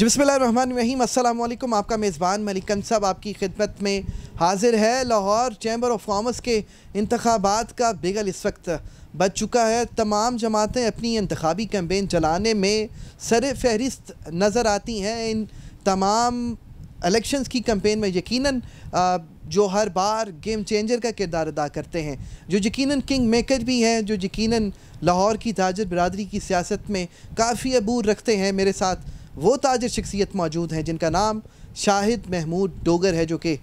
जबसमीम अल्लाम आपका मेज़बान मलिकन साहब आपकी खिदमत में हाजिर है लाहौर चैम्बर ऑफ कॉमर्स के इंतबात का बिगल इस वक्त बच चुका है तमाम जमातें अपनी इंतबी कैम्पेन चलाने में सर फहरिस्त नज़र आती हैं इन तमाम इलेक्शंस की कैम्पेन में यकीन जो हर बार गेम चेंजर का किरदार अदा करते हैं जो यकीन किंग मेकर भी हैं जो यकीन लाहौर की ताजर बरदरी की सियासत में काफ़ी अबूर रखते हैं मेरे साथ वो ताजर शख्सियत मौजूद हैं जिनका नाम शाहिद महमूद डोगर है जो कि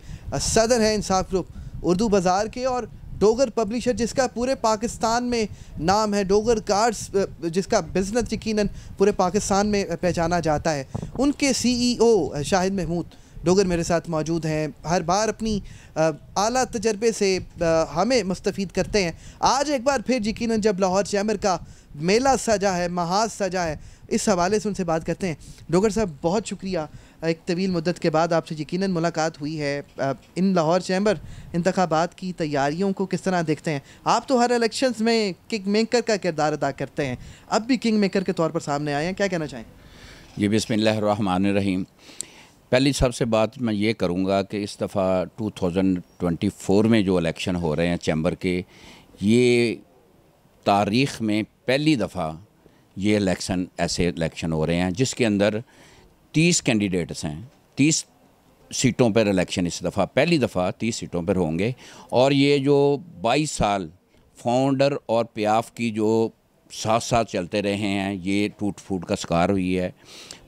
सदर है इंसाफ ग्रुप उर्दू बाज़ार के और डोगर पब्लिशर जिसका पूरे पाकिस्तान में नाम है डोगर कार्ड्स जिसका बिज़नेस यकीनन पूरे पाकिस्तान में पहचाना जाता है उनके सीईओ e शाहिद महमूद डोगर मेरे साथ मौजूद हैं हर बार अपनी आला तजर्बे से हमें मुस्तफ़ करते हैं आज एक बार फिर यकीन जब लाहौर चैम्बर का मेला सजा है महाज सजा है इस हवाले से उनसे बात करते हैं डोगर साहब बहुत शुक्रिया एक तवील मदत के बाद आपसे यकीन मुलाकात हुई है इन लाहौर चैम्बर इंतबात की तैयारियों को किस तरह देखते हैं आप तो हर इलेक्शन में किंग मेकर का किरदार अदा करते हैं अब भी किंग मेकर के तौर पर सामने आए हैं क्या कहना चाहें जी बिसमीम पहली सबसे बात मैं ये करूँगा कि इस दफ़ा 2024 में जो इलेक्शन हो रहे हैं चैम्बर के ये तारीख़ में पहली दफ़ा ये इलेक्शन ऐसे इलेक्शन हो रहे हैं जिसके अंदर 30 कैंडिडेट्स हैं 30 सीटों पर इलेक्शन इस दफ़ा पहली दफ़ा 30 सीटों पर होंगे और ये जो 22 साल फाउंडर और प्याफ की जो साथ साथ चलते रहे हैं ये टूट फूट का शिकार हुई है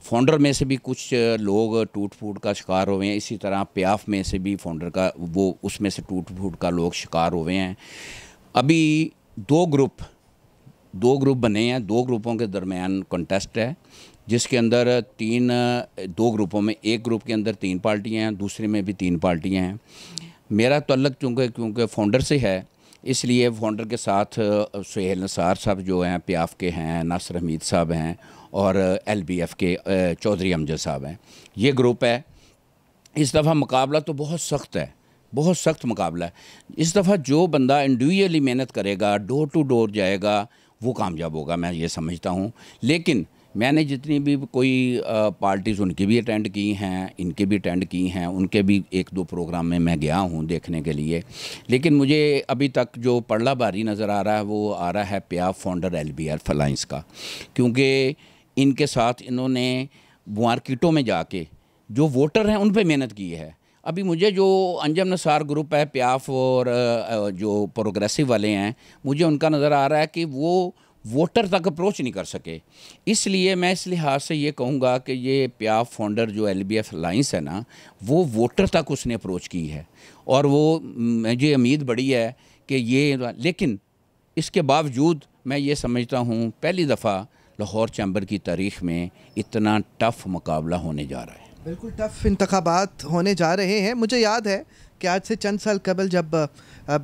फाउंडर में से भी कुछ लोग टूट फूट का शिकार हुए हैं इसी तरह प्याफ में से भी फाउंडर का वो उसमें से टूट फूट का लोग शिकार हुए हैं अभी दो ग्रुप दो ग्रुप बने हैं दो ग्रुपों के दरमियान कंटेस्ट है जिसके अंदर तीन दो ग्रुपों में एक ग्रुप के अंदर तीन पार्टियाँ हैं दूसरे में भी तीन पार्टियाँ हैं मेरा तल्लक चूँकि क्योंकि फाउंडर से है इसलिए फाउंडर के साथ सुहेल नसार साहब जो हैं प्याफ के हैं नासर हमीद साहब हैं और एल बी एफ के चौधरी अमजद साहब हैं ये ग्रुप है इस दफ़ा मुकाबला तो बहुत सख्त है बहुत सख्त मुकाबला है इस दफ़ा जो बंदा इंडिविजुअली मेहनत करेगा डोर टू डोर जाएगा वो कामयाब होगा मैं ये समझता हूँ लेकिन मैंने जितनी भी कोई पार्टीज़ उनकी भी अटेंड की हैं इनके भी अटेंड की हैं उनके भी एक दो प्रोग्राम में मैं गया हूँ देखने के लिए लेकिन मुझे अभी तक जो पड़ला भारी नज़र आ रहा है वो आ रहा है प्या founder L B R alliance का क्योंकि इनके साथ इन्होंने मार्किटों में जाके जो वोटर हैं उन पर मेहनत की है अभी मुझे जो अंजम नसार ग्रुप है प्याफ और जो प्रोग्रेसिव वाले हैं मुझे उनका नज़र आ रहा है कि वो वोटर तक अप्रोच नहीं कर सके इसलिए मैं इस लिहाज से ये कहूँगा कि ये प्या फाउंडर जो एल बी एफ अलाइंस है ना वो वोटर तक उसने अप्रोच की है और वो मुझे उम्मीद बड़ी है कि ये लेकिन इसके बावजूद मैं ये समझता हूँ पहली दफ़ा लाहौर चैम्बर की तारीख में इतना टफ मुकाबला होने जा रहा है बिल्कुल टफ इंतबात होने जा रहे हैं मुझे याद है कि आज से चंद साल कबल जब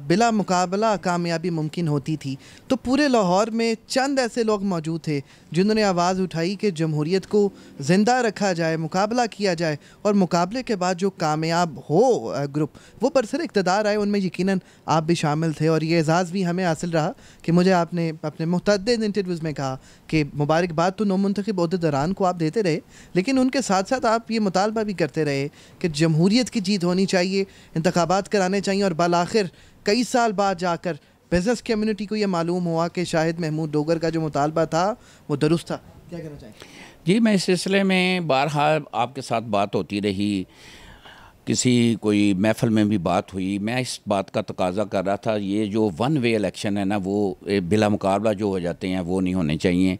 बिला मुकाबला कामयाबी मुमकिन होती थी तो पूरे लाहौर में चंद ऐसे लोग मौजूद थे जिन्होंने आवाज़ उठाई कि जमहूरीत को ज़िंदा रखा जाए मुकाबला किया जाए और मुकाबले के बाद जो कामयाब हो ग्रुप वो बरसर इकतदार आए उनमें यकीन आप भी शामिल थे और ये एज़ाज़ भी हमें हासिल रहा कि मुझे आपने अपने मुतद इंटरव्यूज़ में कहा कि मुबारकबाद तो नोमंतखब दौरान को आप देते रहे लेकिन उनके साथ साथ आप ये मुतालबा भी करते रहे कि जमहूरीत की जीत होनी चाहिए इंतबात कराने चाहिए और आखिर कई साल बाद जाकर बिज़नेस कम्यूनिटी को यह मालूम हुआ कि शाहिद महमूद डोगर का जो मुतालबा था वो दुरुस्त था क्या कहना चाहिए जी मैं इस सिलसिले में बारहा आपके साथ बात होती रही किसी कोई महफल में भी बात हुई मैं इस बात का तकाजा कर रहा था ये जो वन वे इलेक्शन है ना वो बिला मुकाबला जो हो जाते हैं वो नहीं होने चाहिए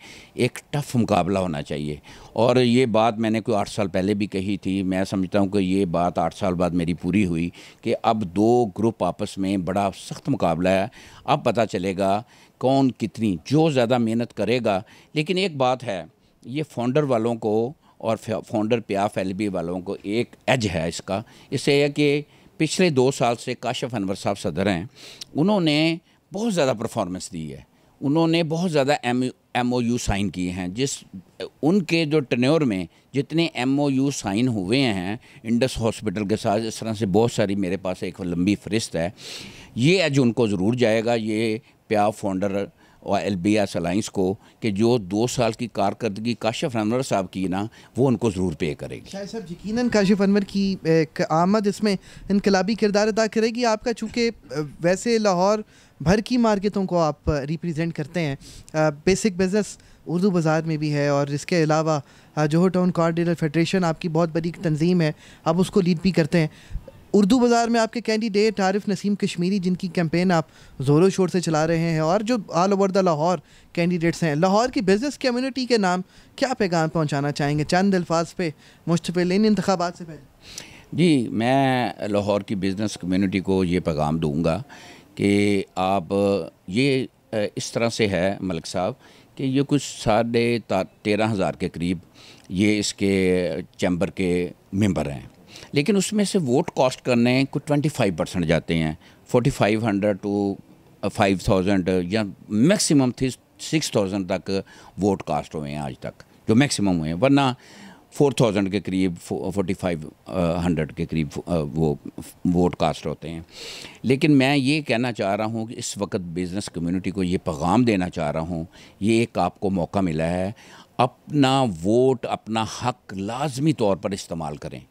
एक टफ़ मुकाबला होना चाहिए और ये बात मैंने कोई आठ साल पहले भी कही थी मैं समझता हूँ कि ये बात आठ साल बाद मेरी पूरी हुई कि अब दो ग्रुप आपस में बड़ा सख्त मुकाबला है अब पता चलेगा कौन कितनी जो ज़्यादा मेहनत करेगा लेकिन एक बात है ये फाउंडर वालों को और फाउंडर प्याफ एल वालों को एक एज है इसका इससे यह कि पिछले दो साल से काशफ अनवर साहब सदर हैं उन्होंने बहुत ज़्यादा परफॉर्मेंस दी है उन्होंने बहुत ज़्यादा M M O U sign किए हैं जिस उनके जो टनोर में जितने एम ओ यू साइन हुए हैं इंडस हॉस्पिटल के साथ इस तरह से बहुत सारी मेरे पास एक लंबी फहरिस्त है ये एज उनको ज़रूर जाएगा ये प्या फाउंडर और एल बी एस अलाइंस को कि जो दो साल की कारकर्दगी काशिफ अनवर साहब की ना वो उनको ज़रूर पे करेगी साहब यकीन काशिफ अनवर की आमद इसमें इनकलाबी किरदार अदा करेगी आपका चूँकि वैसे लाहौर भर की मार्केटों को आप रिप्रेजेंट करते हैं बेसिक बिज़नेस उर्दू बाज़ार में भी है और इसके अलावा Johar town car dealer federation आपकी बहुत बड़ी तंजीम है आप उसको लीड भी करते हैं उर्दू बाज़ार में आपके कैंडिडेट आरिफ नसीम कश्मीरी जिनकी कैंपेन आप ज़ोरों शोर से चला रहे हैं और जो all over the Lahore candidates हैं लाहौर की बिज़नेस कम्यूनिटी के नाम क्या पैगाम पहुँचाना चाहेंगे चंद अल्फाज पे मुश्तफिल इन इंतबात से पहले जी मैं लाहौर की बिज़नेस कम्यूनिटी को ये पैगाम दूँगा कि आप ये इस तरह से है मलिक साहब कि ये कुछ साढ़े तेरह हज़ार के करीब ये इसके चैम्बर के मेंबर हैं लेकिन उसमें से वोट कॉस्ट करने को ट्वेंटी फाइव परसेंट जाते हैं forty five hundred two five thousand या मैक्सिमम थी सिक्स थाउजेंड तक वोट कास्ट हुए हैं आज तक जो मैक्सिमम हुए हैं वरना फोर थाउजेंड के करीब फोर्टी फाइव हंड्रेड के करीब वो वोट कास्ट होते हैं लेकिन मैं ये कहना चाह रहा हूँ कि इस वक्त बिज़नेस कम्युनिटी को ये पैगाम देना चाह रहा हूँ ये एक आपको मौका मिला है अपना वोट अपना हक लाजमी तौर पर इस्तेमाल करें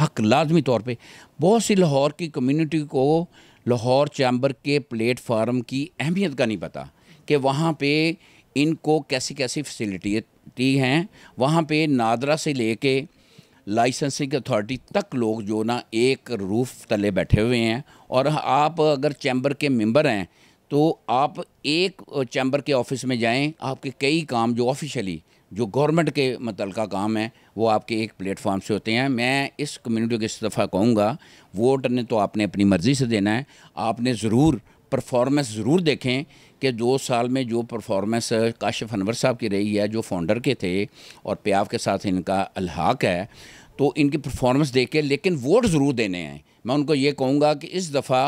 हक लाजमी तौर पर बहुत सी लाहौर की कम्यूनिटी को लाहौर चैम्बर के प्लेटफार्म की अहमियत का नहीं पता कि वहाँ पर इनको कैसी कैसी फैसिलिटी हैं वहाँ पर नादरा से ले कर लाइसेंसिंग अथॉरिटी तक लोग जो ना एक रूफ तले बैठे हुए हैं और आप अगर चैम्बर के मेम्बर हैं तो आप एक चैम्बर के ऑफिस में जाएं आपके कई काम जो ऑफिशियली जो गवर्नमेंट के मतलब का काम है वो आपके एक प्लेटफॉर्म से होते हैं मैं इस कम्युनिटी को इस दफ़ा कहूँगा वोट ने तो आपने अपनी मर्ज़ी से देना है आपने ज़रूर परफॉर्मेंस ज़रूर देखें कि दो साल में जो परफॉर्मेंस काशिफ अनवर साहब की रही है जो फाउंडर के थे और प्याव के साथ इनका अलहाक है तो इनकी परफॉर्मेंस देख के लेकिन वोट ज़रूर देने हैं मैं उनको ये कहूँगा कि इस दफ़ा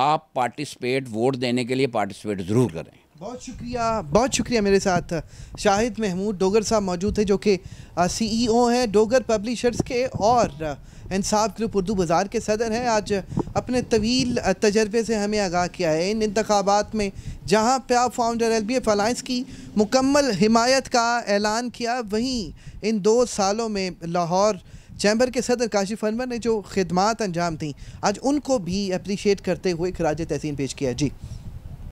आप पार्टिसिपेट वोट देने के लिए पार्टिसिपेट ज़रूर करें बहुत शुक्रिया बहुत शुक्रिया मेरे साथ शाहिद महमूद डोगर साहब मौजूद थे जो कि सीईओ e हैं डोगर पब्लिशर्स के और इंसाफ ग्रुप उर्दू बाज़ार के सदर हैं आज अपने तवील तजर्बे से हमें आगाह किया है इन इंतबात में जहाँ पे आप founder L B F alliance की मुकम्मल हिमायत का ऐलान किया वहीं इन दो सालों में लाहौर चैम्बर के सदर काशिफ अनवर ने जो खदमात अंजाम दी आज उनको भी अप्रीशिएट करते हुए खराज तहसीन पेश किया जी